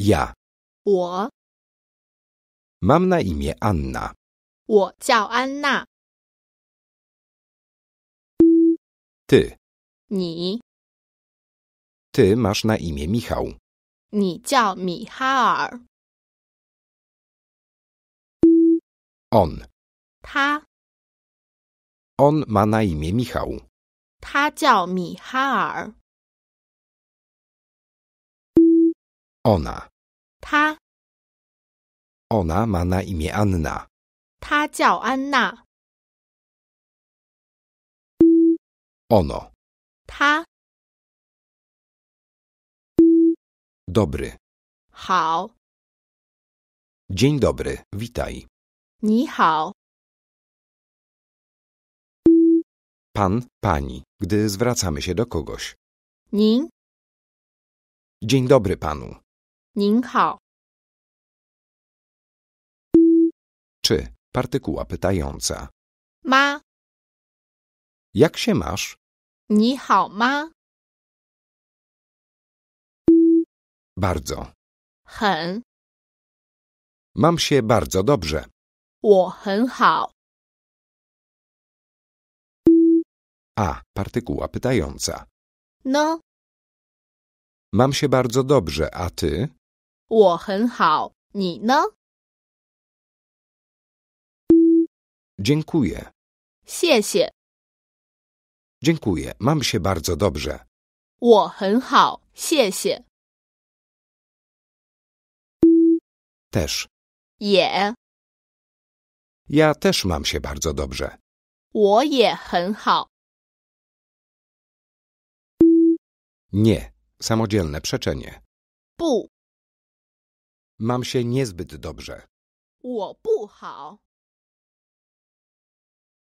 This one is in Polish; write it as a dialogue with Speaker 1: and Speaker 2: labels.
Speaker 1: Ja. 我 Mam na imię Anna. 我叫安娜，Ty. Anna. Ty Ty masz na imię Michał. 你叫米哈尔，On. 他 On ma na imię Michał. 他叫米哈尔，Ona. Ta. Ona ma na imię Anna. Ta ciao Anna. Ono. Ta. Dobry. Hao. Dzień dobry, witaj. Ni hao. Pan, pani, gdy zwracamy się do kogoś. Nin. Dzień dobry panu. 您好。Czy partykuła pytająca. Ma. Jak się masz? Hen. Mam się bardzo dobrze. A. partykuła pytająca. No. Mam się bardzo dobrze, a ty? 我很好，你呢？Dziękuję. 谢谢，Dziękuję. Mam się bardzo dobrze. 我很好，谢谢。Też. 也，Ja też mam się bardzo dobrze. 我也很好。Nie. Samodzielne przeczenie. 不，Mam się niezbyt dobrze. 我不好.